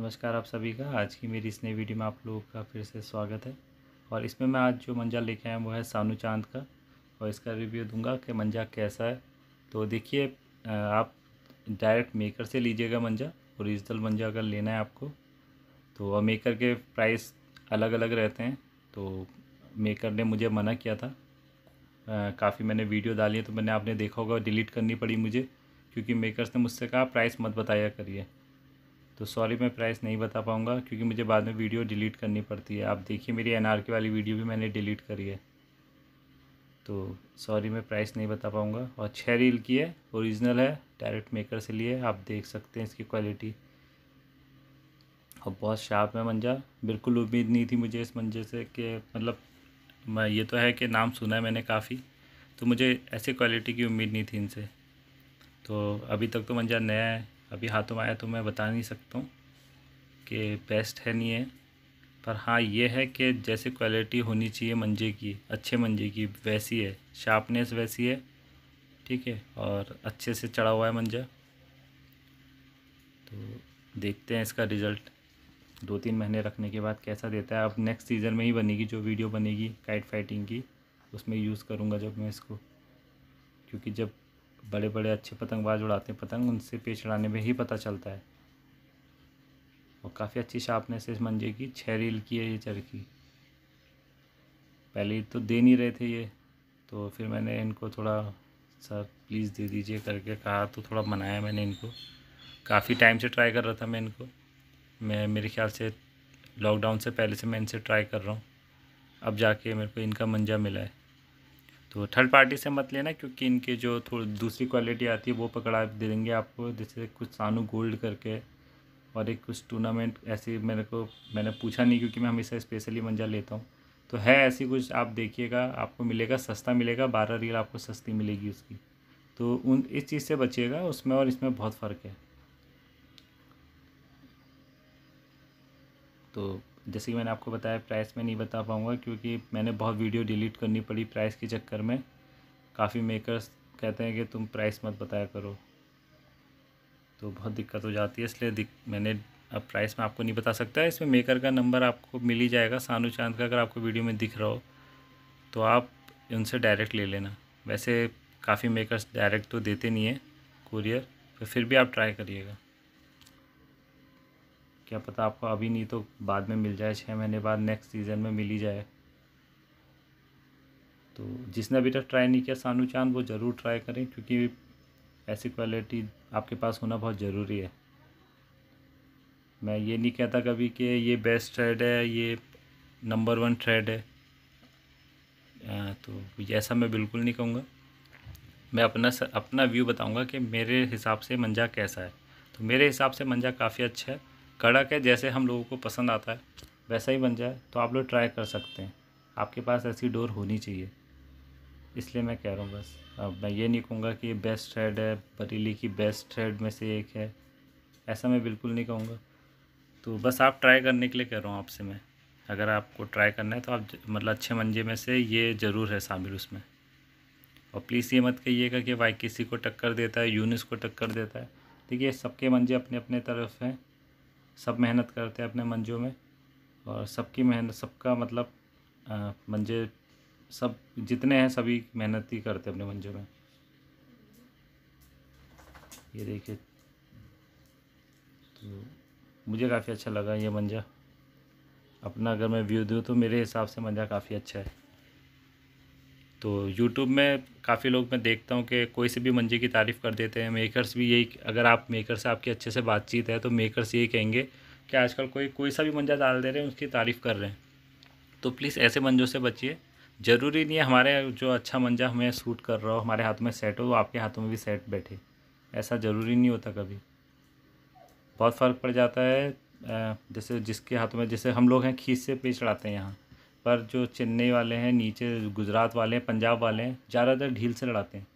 नमस्कार आप सभी का आज की मेरी इस नई वीडियो में आप लोगों का फिर से स्वागत है और इसमें मैं आज जो मंजा लेके आया वो है सानू चांद का और इसका रिव्यू दूंगा कि मंजा कैसा है तो देखिए आप डायरेक्ट मेकर से लीजिएगा मंजा औरिजिनल मंजा अगर लेना है आपको तो और मेकर के प्राइस अलग अलग रहते हैं तो मेकर ने मुझे मना किया था काफ़ी मैंने वीडियो डाली है तो मैंने आपने देखा होगा डिलीट करनी पड़ी मुझे क्योंकि मेकर्स ने मुझसे कहा प्राइस मत बताया करिए तो सॉरी मैं प्राइस नहीं बता पाऊँगा क्योंकि मुझे बाद में वीडियो डिलीट करनी पड़ती है आप देखिए मेरी एन वाली वीडियो भी मैंने डिलीट करी है तो सॉरी मैं प्राइस नहीं बता पाऊँगा और छः रील की है ओरिजिनल है डायरेक्ट मेकर से लिए आप देख सकते हैं इसकी क्वालिटी और बहुत शार्प है मंजा बिल्कुल उम्मीद नहीं थी मुझे इस मंजे से कि मतलब मैं ये तो है कि नाम सुना है मैंने काफ़ी तो मुझे ऐसी क्वालिटी की उम्मीद नहीं थी इनसे तो अभी तक तो मंजा नया है अभी हाथों में आया तो मैं बता नहीं सकता हूँ कि बेस्ट है नहीं है पर हाँ ये है कि जैसे क्वालिटी होनी चाहिए मंजे की अच्छे मंजे की वैसी है शार्पनेस वैसी है ठीक है और अच्छे से चढ़ा हुआ है मंजा तो देखते हैं इसका रिज़ल्ट दो तीन महीने रखने के बाद कैसा देता है अब नेक्स्ट सीज़न में ही बनेगी जो वीडियो बनेगी काइट फाइटिंग की उसमें यूज़ करूँगा जब मैं इसको क्योंकि जब बड़े बड़े अच्छे पतंगबाज उड़ाते हैं पतंग उनसे पेच उड़ाने में ही पता चलता है और काफ़ी अच्छी शार्पनेस है इस मंजे की छः रील की है ये चरखी पहले तो दे नहीं रहे थे ये तो फिर मैंने इनको थोड़ा सर प्लीज़ दे दीजिए करके कहा तो थोड़ा मनाया मैंने इनको काफ़ी टाइम से ट्राई कर रहा था मैं इनको मैं मेरे ख्याल से लॉकडाउन से पहले से मैं इनसे ट्राई कर रहा हूँ अब जाके मेरे को इनका मंजा मिला है तो थर्ड पार्टी से मत लेना क्योंकि इनके जो थोड़ी दूसरी क्वालिटी आती है वो पकड़ा दे देंगे आपको जैसे कुछ सानू गोल्ड करके और एक कुछ टूर्नामेंट ऐसी मेरे को मैंने पूछा नहीं क्योंकि मैं हमेशा स्पेशली मंजा लेता हूँ तो है ऐसी कुछ आप देखिएगा आपको मिलेगा सस्ता मिलेगा बारह रील आपको सस्ती मिलेगी उसकी तो उन इस चीज़ से बचिएगा उसमें और इसमें बहुत फ़र्क है तो जैसे कि मैंने आपको बताया प्राइस में नहीं बता पाऊँगा क्योंकि मैंने बहुत वीडियो डिलीट करनी पड़ी प्राइस के चक्कर में काफ़ी मेकर्स कहते हैं कि तुम प्राइस मत बताया करो तो बहुत दिक्कत हो जाती है इसलिए मैंने अब प्राइस में आपको नहीं बता सकता इसमें मेकर का नंबर आपको मिल ही जाएगा सानू चांद का अगर आपको वीडियो में दिख रहा हो तो आप उनसे डायरेक्ट ले लेना वैसे काफ़ी मेकर्स डायरेक्ट तो देते नहीं है कुरियर तो फिर भी आप ट्राई करिएगा क्या पता आपको अभी नहीं तो बाद में मिल जाए छः महीने बाद नेक्स्ट सीज़न में मिल ही जाए तो जिसने अभी तक ट्राई नहीं किया सानू चांद वो ज़रूर ट्राई करें क्योंकि ऐसी क्वालिटी आपके पास होना बहुत ज़रूरी है मैं ये नहीं कहता कभी कि ये बेस्ट थ्रेड है ये नंबर वन थ्रेड है आ, तो ऐसा मैं बिल्कुल नहीं कहूँगा मैं अपना अपना व्यू बताऊँगा कि मेरे हिसाब से मंजा कैसा है तो मेरे हिसाब से मंजा काफ़ी अच्छा है कड़क है जैसे हम लोगों को पसंद आता है वैसा ही बन जाए तो आप लोग ट्राई कर सकते हैं आपके पास ऐसी डोर होनी चाहिए इसलिए मैं कह रहा हूँ बस अब मैं ये नहीं कहूँगा कि ये बेस्ट थ्रेड है बरेली की बेस्ट थ्रेड में से एक है ऐसा मैं बिल्कुल नहीं कहूँगा तो बस आप ट्राई करने के लिए कह रहा हूँ आपसे मैं अगर आपको ट्राई करना है तो आप मतलब अच्छे मंजे में से ये ज़रूर है शामिल उसमें और प्लीज़ ये मत कहिएगा कि वाई किसी को टक्कर देता है यूनिस को टक्कर देता है देखिए सबके मंजे अपने अपने तरफ हैं सब मेहनत करते हैं अपने मंजों में और सबकी मेहनत सबका मतलब मंजे सब जितने हैं सभी मेहनत ही करते हैं अपने मंजों में ये देखिए तो मुझे काफ़ी अच्छा लगा ये मंजा अपना अगर मैं व्यू दूँ तो मेरे हिसाब से मंजा काफ़ी अच्छा है तो यूट्यूब में काफ़ी लोग मैं देखता हूँ कि कोई से भी मंजे की तारीफ़ कर देते हैं मेकर्स भी यही अगर आप मेकर से आपकी अच्छे से बातचीत है तो मेकर्स यही कहेंगे कि आजकल कोई कोई सा भी मंजा डाल दे रहे हैं उसकी तारीफ़ कर रहे हैं तो प्लीज़ ऐसे मंजों से बचिए ज़रूरी नहीं है हमारे जो अच्छा मंजा हमें सूट कर रहा हो हमारे हाथ में सेट हो वो आपके हाथों में भी सेट बैठे ऐसा ज़रूरी नहीं होता कभी बहुत फ़र्क पड़ जाता है जैसे जिसके हाथों में जैसे हम लोग हैं खींच से पेज चढ़ाते हैं यहाँ पर जो चेन्नई वाले हैं नीचे गुजरात वाले हैं पंजाब वाले हैं ज़्यादातर ढील से लड़ाते हैं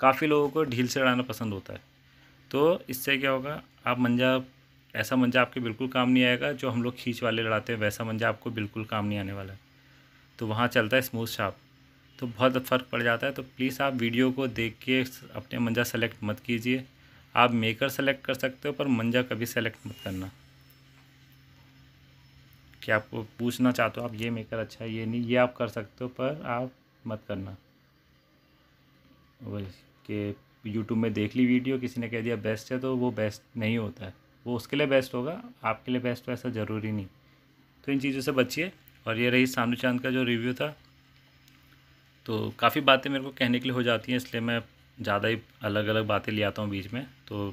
काफ़ी लोगों को ढील से लड़ाना पसंद होता है तो इससे क्या होगा आप मंजा ऐसा मंजा आपके बिल्कुल काम नहीं आएगा जो हम लोग खींच वाले लड़ाते हैं वैसा मंजा आपको बिल्कुल काम नहीं आने वाला है तो वहाँ चलता है स्मूथ शाप तो बहुत फ़र्क पड़ जाता है तो प्लीज़ आप वीडियो को देख के अपने मंजा सेलेक्ट मत कीजिए आप मेकर सेलेक्ट कर सकते हो पर मंजा कभी सेलेक्ट मत करना कि आप पूछना चाहते हो आप ये मेकर अच्छा है ये नहीं ये आप कर सकते हो पर आप मत करना वही कि यूट्यूब में देख ली वीडियो किसी ने कह दिया बेस्ट है तो वो बेस्ट नहीं होता है वो उसके लिए बेस्ट होगा आपके लिए बेस्ट तो ऐसा ज़रूरी नहीं तो इन चीज़ों से बचिए और ये रही सानू चांद का जो रिव्यू था तो काफ़ी बातें मेरे को कहने के लिए हो जाती हैं इसलिए मैं ज़्यादा ही अलग अलग बातें ले आता हूँ बीच में तो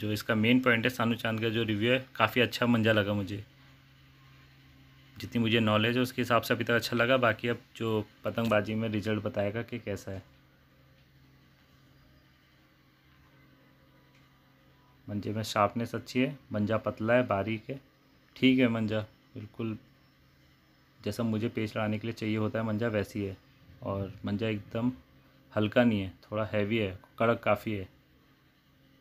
जो इसका मेन पॉइंट है सानू चांद का जो रिव्यू है काफ़ी अच्छा मंजा लगा मुझे जितनी मुझे नॉलेज है उसके हिसाब से अभी तक अच्छा लगा बाकी अब जो पतंगबाजी में रिजल्ट बताएगा कि कैसा है मंजे में शार्पनेस अच्छी है मंजा पतला है बारीक है ठीक है मंजा बिल्कुल जैसा मुझे पेश लड़ाने के लिए चाहिए होता है मंजा वैसी है और मंजा एकदम हल्का नहीं है थोड़ा हैवी है कड़क काफ़ी है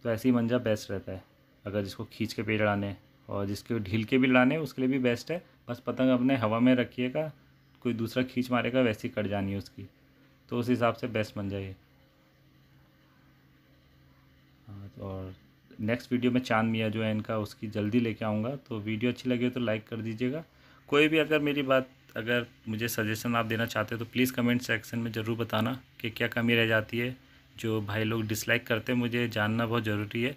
तो ऐसे ही मंजा बेस्ट रहता है अगर जिसको खींच के पेड़ लड़ाने और जिसके ढील के भी लड़ाने उसके लिए भी बेस्ट है बस पतंग अपने हवा में रखिएगा कोई दूसरा खींच मारेगा वैसी कट जानी है उसकी तो उस हिसाब से बेस्ट बन जाइए हाँ, तो और नेक्स्ट वीडियो में चांद मियाँ जो है इनका उसकी जल्दी लेके आऊँगा तो वीडियो अच्छी लगी तो लाइक कर दीजिएगा कोई भी अगर मेरी बात अगर मुझे सजेशन आप देना चाहते हो तो प्लीज़ कमेंट सेक्शन में ज़रूर बताना कि क्या कमी रह जाती है जो भाई लोग डिसलाइक करते हैं मुझे जानना बहुत ज़रूरी है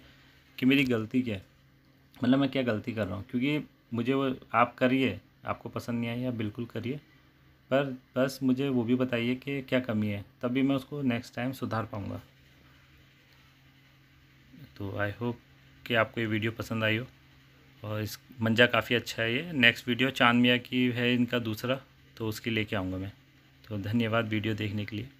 कि मेरी गलती क्या है मतलब मैं क्या गलती कर रहा हूँ क्योंकि मुझे वो आप करिए आपको पसंद नहीं आई आप बिल्कुल करिए पर बस मुझे वो भी बताइए कि क्या कमी है तभी मैं उसको नेक्स्ट टाइम सुधार पाऊँगा तो आई होप कि आपको ये वीडियो पसंद आई हो और इस मंजा काफ़ी अच्छा है ये नेक्स्ट वीडियो चांद मियाँ की है इनका दूसरा तो उसकी लेके आऊँगा मैं तो धन्यवाद वीडियो देखने के लिए